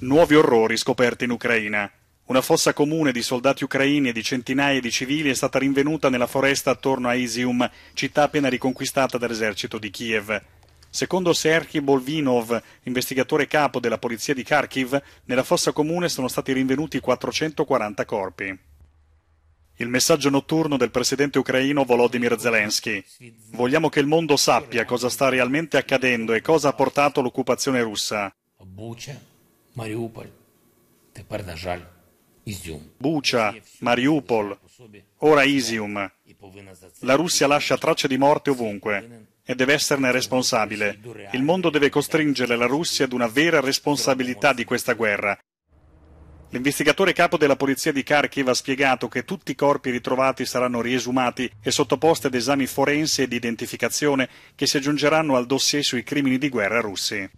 Nuovi orrori scoperti in Ucraina. Una fossa comune di soldati ucraini e di centinaia di civili è stata rinvenuta nella foresta attorno a Isium, città appena riconquistata dall'esercito di Kiev. Secondo Serhii Bolvinov, investigatore capo della polizia di Kharkiv, nella fossa comune sono stati rinvenuti 440 corpi. Il messaggio notturno del presidente ucraino Volodymyr Zelensky. Vogliamo che il mondo sappia cosa sta realmente accadendo e cosa ha portato l'occupazione russa. Bucia, Mariupol, ora Isium. La Russia lascia tracce di morte ovunque e deve esserne responsabile. Il mondo deve costringere la Russia ad una vera responsabilità di questa guerra. L'investigatore capo della polizia di Kharkiv ha spiegato che tutti i corpi ritrovati saranno riesumati e sottoposti ad esami forensi e di identificazione che si aggiungeranno al dossier sui crimini di guerra russi.